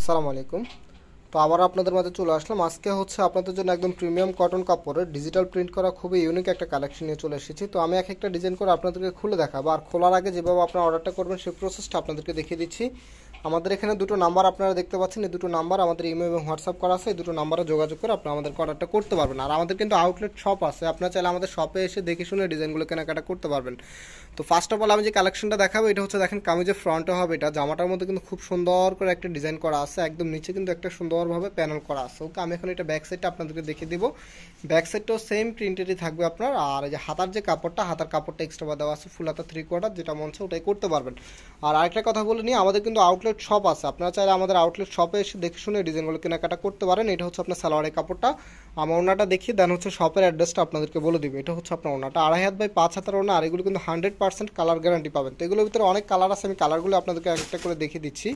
আসসালামু আলাইকুম তো আবার আপনাদের মাঝে চলে আসলাম আজকে হচ্ছে আপনাদের জন্য একদম প্রিমিয়াম কটন কাপড়ের ডিজিটাল প্রিন্ট করা খুবই ইউনিক একটা কালেকশন নিয়ে চলে এসেছি তো আমি এক একটা ডিজাইন করে আপনাদেরকে খুলে দেখাবো আর খোলার আগে যেভাবে আপনারা অর্ডারটা করবেন সেই প্রসেসটা আপনাদেরকে দেখিয়ে দিচ্ছি আমাদের এখানে দুটো নাম্বার আপনারা দেখতে পাচ্ছেন এই দুটো নাম্বার আমাদের ইমেল এবং হোয়াটসঅ্যাপ করা আছে এই দুটো নাম্বারে যোগাযোগ করে আপনারা আমাদের অর্ডারটা করতে পারবেন আর আমাদের কিন্তু আউটলেট শপ আছে আপনারা চাইলে আমাদের শপে এসে দেখে শুনে ডিজাইনগুলো কেনাকাটা করতে পারবেন তো ফার্স্ট অফ অল আমি যে কালেকশনটা দেখাবো এটা হচ্ছে দেখেন কামিজের ফ্রন্টে হবে এটা জামাটার মধ্যে কিন্তু খুব সুন্দর করে একটা ডিজাইন করা আছে একদম নিচে কিন্তু একটা সুন্দরভাবে প্যানেল করা আছে ওকে আমি এখন এটা ব্যাক সাইডটা আপনাদেরকে দেখিয়ে দিব ব্যাক সাইডটাও সেম প্রিন্টেডই থাকবে আপনার আর এই যে হাতার যে কাপড়টা হাতার কাপড়টা এক্সট্রা দেওয়া আছে ফুল হাতা থ্রি কোয়ার্টার যেটা মন ওটাই করতে পারবেন আর আরেকটা কথা বলে নিয়ে আমাদের কিন্তু আউটলেট আউটলেট শপ আছে আপনারা চাইলে আমাদের আউটলেট শপে এসে দেখে শুনে ডিজাইনগুলো কেনাকাটা করতে পারেন এটা হচ্ছে আপনার সালোয়ারের কাপড়টা আমার ওনাটা দেখি দেন হচ্ছে শপের অ্যাড্রেসটা আপনাদেরকে বলে দিবে এটা হচ্ছে আপনার ওনাটা আড়াই হাত বাই পাঁচ হাতের ওনা আর এগুলো কিন্তু হান্ড্রেড পার্সেন্ট কালার গ্যারান্টি পাবেন তো এগুলোর ভিতরে অনেক কালার আছে আমি কালারগুলো আপনাদেরকে একটা করে দেখিয়ে দিচ্ছি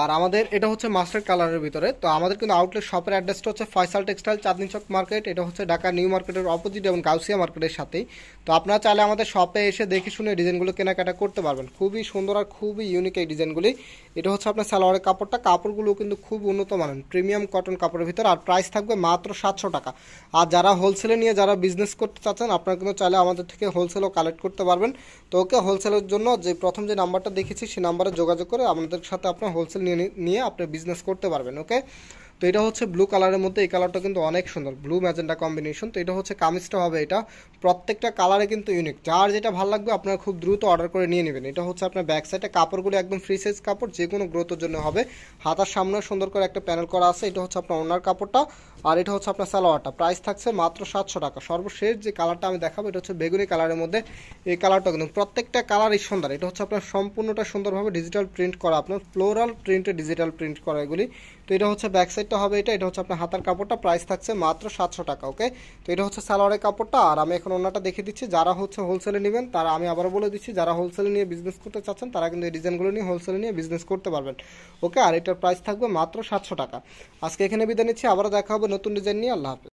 আর আমাদের এটা হচ্ছে মাস্টার কালারের ভিতরে তো আমাদের কিন্তু আউটলেট শপের অ্যাড্রেসটা হচ্ছে ফয়সাল টেক্সটাইল চাঁদনি চক মার্কেট এটা হচ্ছে ঢাকা নিউ মার্কেটের অপোজিট এবং গাউসিয়া মার্কেটের সাথেই তো আপনারা চাইলে আমাদের শপে এসে দেখে শুনে ডিজাইনগুলো কেনাকাটা করতে পারবেন খুবই সুন্দর আর খুবই ইউনিক এই ডিজাইনগুলি এটা হচ্ছে আপনার সালোয়ারের কাপড়টা কাপড়গুলো কিন্তু খুব উন্নত মানের প্রিমিয়াম কটন কাপড়ের ভিতরে আর প্রাইস থাকবে মাত্র সাতশো টাকা আর যারা হোলসেলে নিয়ে যারা বিজনেস করতে চাচ্ছেন আপনারা কিন্তু চাইলে আমাদের থেকে হোলসেলও কালেক্ট করতে পারবেন তো ওকে হোলসেলের জন্য যে প্রথম যে নাম্বারটা দেখেছি সেই নাম্বারে যোগাযোগ করে আমাদের সাথে আপনার হোলসেল নিয়ে আপনি বিজনেস করতে পারবেন ওকে তো এটা হচ্ছে ব্লু কালারের মধ্যে এই কালারটা কিন্তু অনেক সুন্দর ব্লু ম্যাজেন্ডা কম্বিনেশন তো এটা হচ্ছে কামিজটা হবে এটা প্রত্যেকটা কালারে কিন্তু ইউনিক যার যেটা ভালো লাগবে আপনার খুব দ্রুত অর্ডার করে নিয়ে নেবেন এটা হচ্ছে আপনার ব্যাক সাইডে কাপড়গুলো একদম ফ্রি সাইজ কাপড় যে কোনো গ্রোথের জন্য হবে হাতার সামনে সুন্দর করে একটা প্যানেল করা আছে এটা হচ্ছে আপনার ওনার কাপড়টা আর এটা হচ্ছে আপনার সালোয়ারটা প্রাইস থাকছে মাত্র সাতশো টাকা সর্বশেষ যে কালারটা আমি দেখাবো এটা হচ্ছে বেগুনি কালারের মধ্যে এই কালারটা কিন্তু প্রত্যেকটা কালারই সুন্দর এটা হচ্ছে আপনার সম্পূর্ণটা সুন্দরভাবে ডিজিটাল প্রিন্ট করা আপনার ফ্লোরাল প্রিন্টে ডিজিটাল প্রিন্ট করা এগুলি এটা হচ্ছে ব্যাক সাইডটা হবে এটা এটা হচ্ছে আপনার হাতার কাপড়টা প্রাইস থাকছে মাত্র সাতশো টাকা ওকে তো এটা হচ্ছে সালোয়ারের কাপড়টা আর আমি এখন ওনাটা দেখে দিচ্ছি যারা হচ্ছে হোলসেলে নেবেন তারা আমি আবার বলে দিচ্ছি যারা হোলসেলে নিয়ে বিজনেস করতে চাচ্ছেন তারা কিন্তু এই ডিজাইনগুলো নিয়ে হোলসেলে নিয়ে বিজনেস করতে পারবেন ওকে আর এটার প্রাইস থাকবে মাত্র সাতশো টাকা আজকে এখানে বিদায় নিচ্ছি আবারও দেখা হবে নতুন ডিজাইন নিয়ে আল্লাহ হাফেজ